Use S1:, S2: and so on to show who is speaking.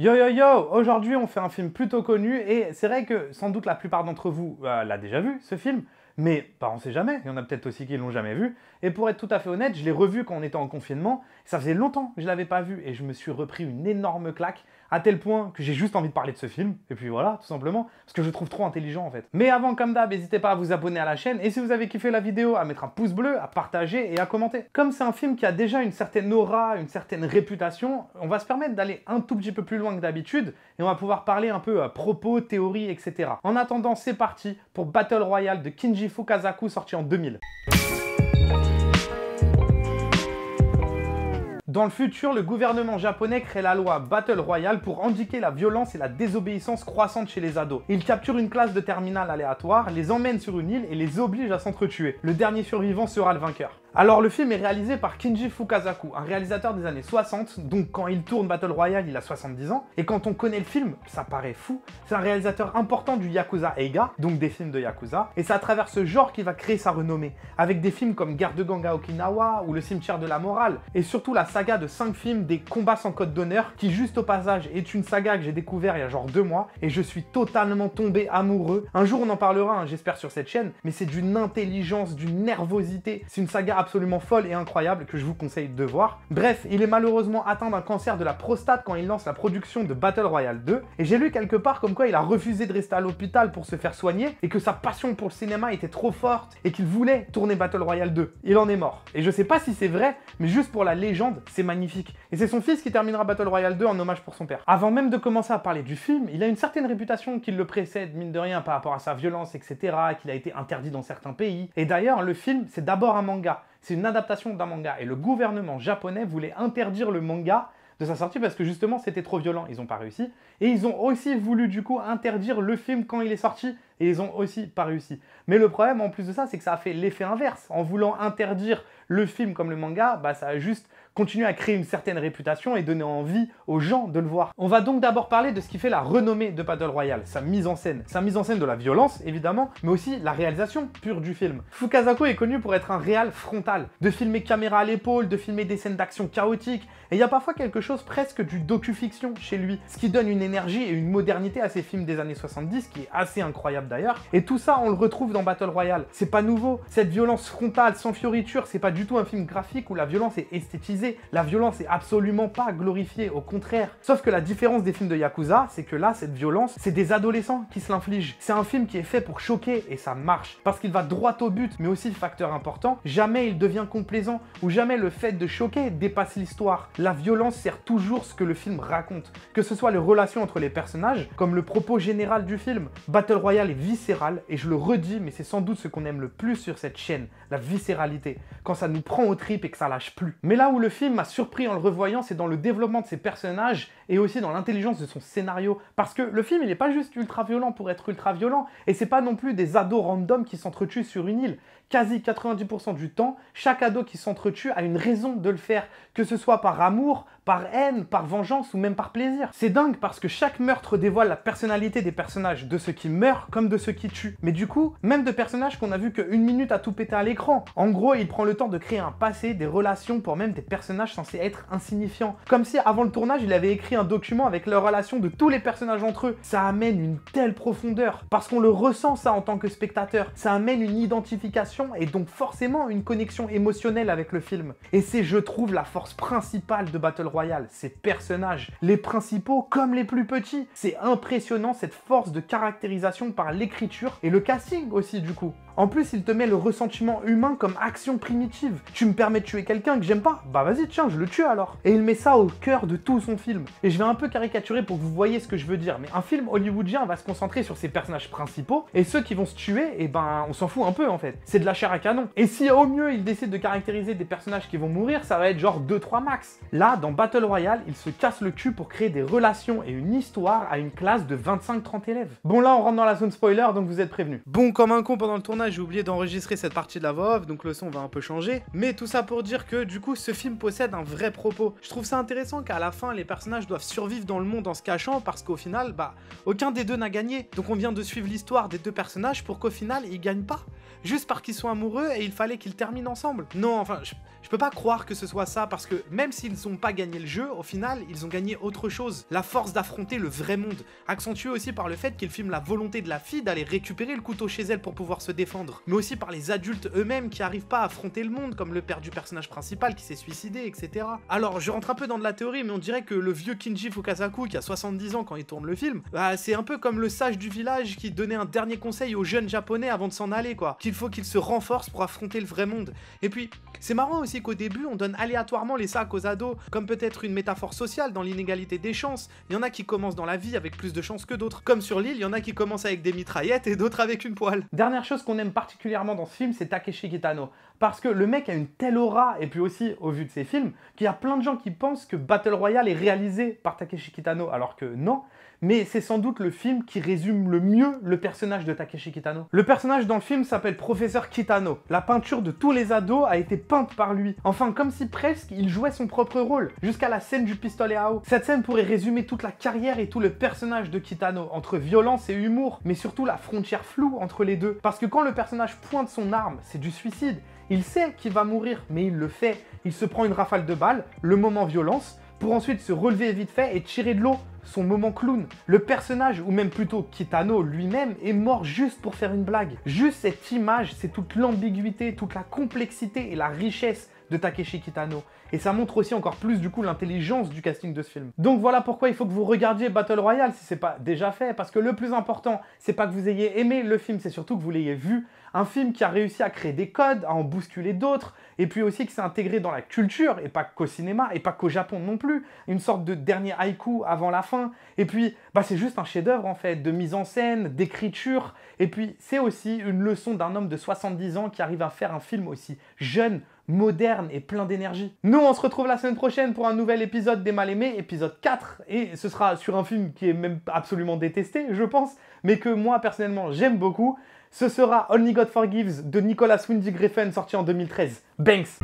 S1: Yo yo yo Aujourd'hui on fait un film plutôt connu et c'est vrai que sans doute la plupart d'entre vous euh, l'a déjà vu ce film, mais par bah, on sait jamais, il y en a peut-être aussi qui l'ont jamais vu. Et pour être tout à fait honnête, je l'ai revu quand on était en confinement. Ça faisait longtemps que je ne l'avais pas vu et je me suis repris une énorme claque à tel point que j'ai juste envie de parler de ce film. Et puis voilà, tout simplement, parce que je le trouve trop intelligent en fait. Mais avant, comme d'hab, n'hésitez pas à vous abonner à la chaîne et si vous avez kiffé la vidéo, à mettre un pouce bleu, à partager et à commenter. Comme c'est un film qui a déjà une certaine aura, une certaine réputation, on va se permettre d'aller un tout petit peu plus loin que d'habitude et on va pouvoir parler un peu à euh, propos, théorie, etc. En attendant, c'est parti pour Battle Royale de Kinji Fukasaku sorti en 2000. Dans le futur, le gouvernement japonais crée la loi Battle Royale pour indiquer la violence et la désobéissance croissante chez les ados. Il capture une classe de terminale aléatoire, les emmène sur une île et les oblige à s'entretuer. Le dernier survivant sera le vainqueur. Alors le film est réalisé par Kinji Fukazaku, un réalisateur des années 60, donc quand il tourne Battle Royale, il a 70 ans, et quand on connaît le film, ça paraît fou, c'est un réalisateur important du Yakuza Eiga, donc des films de Yakuza, et c'est à travers ce genre qu'il va créer sa renommée, avec des films comme Garde de Ganga Okinawa ou Le cimetière de la morale, et surtout la saga de 5 films des combats sans code d'honneur, qui juste au passage est une saga que j'ai découvert il y a genre 2 mois, et je suis totalement tombé amoureux. Un jour on en parlera, hein, j'espère sur cette chaîne, mais c'est d'une intelligence, d'une nervosité, c'est une saga absolument folle et incroyable que je vous conseille de voir. Bref, il est malheureusement atteint d'un cancer de la prostate quand il lance la production de Battle Royale 2, et j'ai lu quelque part comme quoi il a refusé de rester à l'hôpital pour se faire soigner, et que sa passion pour le cinéma était trop forte, et qu'il voulait tourner Battle Royale 2. Il en est mort. Et je sais pas si c'est vrai, mais juste pour la légende, c'est magnifique. Et c'est son fils qui terminera Battle Royale 2 en hommage pour son père. Avant même de commencer à parler du film, il a une certaine réputation qui le précède, mine de rien, par rapport à sa violence, etc., qu'il a été interdit dans certains pays. Et d'ailleurs, le film, c'est d'abord un manga c'est une adaptation d'un manga. Et le gouvernement japonais voulait interdire le manga de sa sortie parce que justement c'était trop violent, ils n'ont pas réussi. Et ils ont aussi voulu du coup interdire le film quand il est sorti et ils ont aussi pas réussi. Mais le problème en plus de ça, c'est que ça a fait l'effet inverse. En voulant interdire le film comme le manga, bah, ça a juste continué à créer une certaine réputation et donner envie aux gens de le voir. On va donc d'abord parler de ce qui fait la renommée de Battle Royale, sa mise en scène. Sa mise en scène de la violence, évidemment, mais aussi la réalisation pure du film. Fukazako est connu pour être un réal frontal, de filmer caméra à l'épaule, de filmer des scènes d'action chaotiques, et il y a parfois quelque chose presque du docu-fiction chez lui, ce qui donne une énergie et une modernité à ses films des années 70 qui est assez incroyable d'ailleurs. Et tout ça, on le retrouve dans Battle Royale. C'est pas nouveau. Cette violence frontale, sans fioriture, c'est pas du tout un film graphique où la violence est esthétisée. La violence est absolument pas glorifiée, au contraire. Sauf que la différence des films de Yakuza, c'est que là, cette violence, c'est des adolescents qui se l'infligent. C'est un film qui est fait pour choquer et ça marche. Parce qu'il va droit au but, mais aussi, facteur important, jamais il devient complaisant ou jamais le fait de choquer dépasse l'histoire. La violence sert toujours ce que le film raconte. Que ce soit les relations entre les personnages, comme le propos général du film. Battle Royale est viscéral, et je le redis, mais c'est sans doute ce qu'on aime le plus sur cette chaîne, la viscéralité, quand ça nous prend aux tripes et que ça lâche plus. Mais là où le film m'a surpris en le revoyant, c'est dans le développement de ses personnages et aussi dans l'intelligence de son scénario, parce que le film il n'est pas juste ultra violent pour être ultra violent, et c'est pas non plus des ados random qui s'entretuent sur une île, quasi 90% du temps, chaque ado qui s'entretue a une raison de le faire, que ce soit par amour, par haine, par vengeance ou même par plaisir. C'est dingue parce que chaque meurtre dévoile la personnalité des personnages, de ceux qui meurent comme de ceux qui tuent. Mais du coup, même de personnages qu'on a vu qu'une minute à tout péter à l'écran. En gros, il prend le temps de créer un passé, des relations pour même des personnages censés être insignifiants. Comme si avant le tournage, il avait écrit un document avec leurs relation de tous les personnages entre eux. Ça amène une telle profondeur parce qu'on le ressent ça en tant que spectateur. Ça amène une identification et donc forcément une connexion émotionnelle avec le film. Et c'est, je trouve, la force principale de Battle Royale, ces personnages, les principaux comme les plus petits. C'est impressionnant cette force de caractérisation par l'écriture et le casting aussi du coup. En plus, il te met le ressentiment humain comme action primitive. Tu me permets de tuer quelqu'un que j'aime pas Bah vas-y, tiens, je le tue alors. Et il met ça au cœur de tout son film. Et je vais un peu caricaturer pour que vous voyez ce que je veux dire, mais un film hollywoodien va se concentrer sur ses personnages principaux, et ceux qui vont se tuer, et eh ben on s'en fout un peu en fait. C'est de la chair à canon. Et si au mieux il décide de caractériser des personnages qui vont mourir, ça va être genre 2-3 max. Là, dans Battle Royale, il se casse le cul pour créer des relations et une histoire à une classe de 25-30 élèves. Bon là, on rentre dans la zone spoiler, donc vous êtes prévenus. Bon comme un con pendant le tournage, j'ai oublié d'enregistrer cette partie de la voix off, donc le son va un peu changer. Mais tout ça pour dire que du coup, ce film possède un vrai propos. Je trouve ça intéressant qu'à la fin, les personnages doivent survivre dans le monde en se cachant parce qu'au final, bah, aucun des deux n'a gagné. Donc on vient de suivre l'histoire des deux personnages pour qu'au final, ils gagnent pas. Juste parce qu'ils sont amoureux et il fallait qu'ils terminent ensemble. Non, enfin, je, je peux pas croire que ce soit ça parce que même s'ils n'ont pas gagné le jeu, au final, ils ont gagné autre chose. La force d'affronter le vrai monde. Accentué aussi par le fait qu'il filme la volonté de la fille d'aller récupérer le couteau chez elle pour pouvoir se défendre mais aussi par les adultes eux-mêmes qui arrivent pas à affronter le monde, comme le père du personnage principal qui s'est suicidé, etc. Alors, je rentre un peu dans de la théorie, mais on dirait que le vieux Kinji Fukasaku, qui a 70 ans quand il tourne le film, bah, c'est un peu comme le sage du village qui donnait un dernier conseil aux jeunes japonais avant de s'en aller, quoi. Qu'il faut qu'ils se renforcent pour affronter le vrai monde. Et puis, c'est marrant aussi qu'au début, on donne aléatoirement les sacs aux ados, comme peut-être une métaphore sociale dans l'inégalité des chances. Il y en a qui commencent dans la vie avec plus de chances que d'autres. Comme sur l'île, il y en a qui commencent avec des mitraillettes et d'autres avec une poêle. Dernière chose qu'on particulièrement dans ce film, c'est Takeshi Kitano. Parce que le mec a une telle aura, et puis aussi au vu de ses films, qu'il y a plein de gens qui pensent que Battle Royale est réalisé par Takeshi Kitano, alors que non. Mais c'est sans doute le film qui résume le mieux le personnage de Takeshi Kitano. Le personnage dans le film s'appelle Professeur Kitano. La peinture de tous les ados a été peinte par lui. Enfin, comme si presque il jouait son propre rôle, jusqu'à la scène du pistolet à eau. Cette scène pourrait résumer toute la carrière et tout le personnage de Kitano, entre violence et humour, mais surtout la frontière floue entre les deux. Parce que quand le personnage pointe son arme, c'est du suicide. Il sait qu'il va mourir, mais il le fait. Il se prend une rafale de balles, le moment violence, pour ensuite se relever vite fait et tirer de l'eau, son moment clown. Le personnage, ou même plutôt Kitano lui-même, est mort juste pour faire une blague. Juste cette image, c'est toute l'ambiguïté, toute la complexité et la richesse de Takeshi Kitano. Et ça montre aussi encore plus du coup l'intelligence du casting de ce film. Donc voilà pourquoi il faut que vous regardiez Battle Royale si c'est pas déjà fait, parce que le plus important, c'est pas que vous ayez aimé le film, c'est surtout que vous l'ayez vu un film qui a réussi à créer des codes, à en bousculer d'autres, et puis aussi qui s'est intégré dans la culture, et pas qu'au cinéma, et pas qu'au Japon non plus. Une sorte de dernier haïku avant la fin. Et puis, bah, c'est juste un chef-d'œuvre en fait, de mise en scène, d'écriture. Et puis, c'est aussi une leçon d'un homme de 70 ans qui arrive à faire un film aussi jeune, moderne et plein d'énergie. Nous, on se retrouve la semaine prochaine pour un nouvel épisode des Mal-Aimés, épisode 4, et ce sera sur un film qui est même absolument détesté, je pense, mais que moi, personnellement, j'aime beaucoup. Ce sera Only God Forgives de Nicolas Windy Griffin sorti en 2013. Banks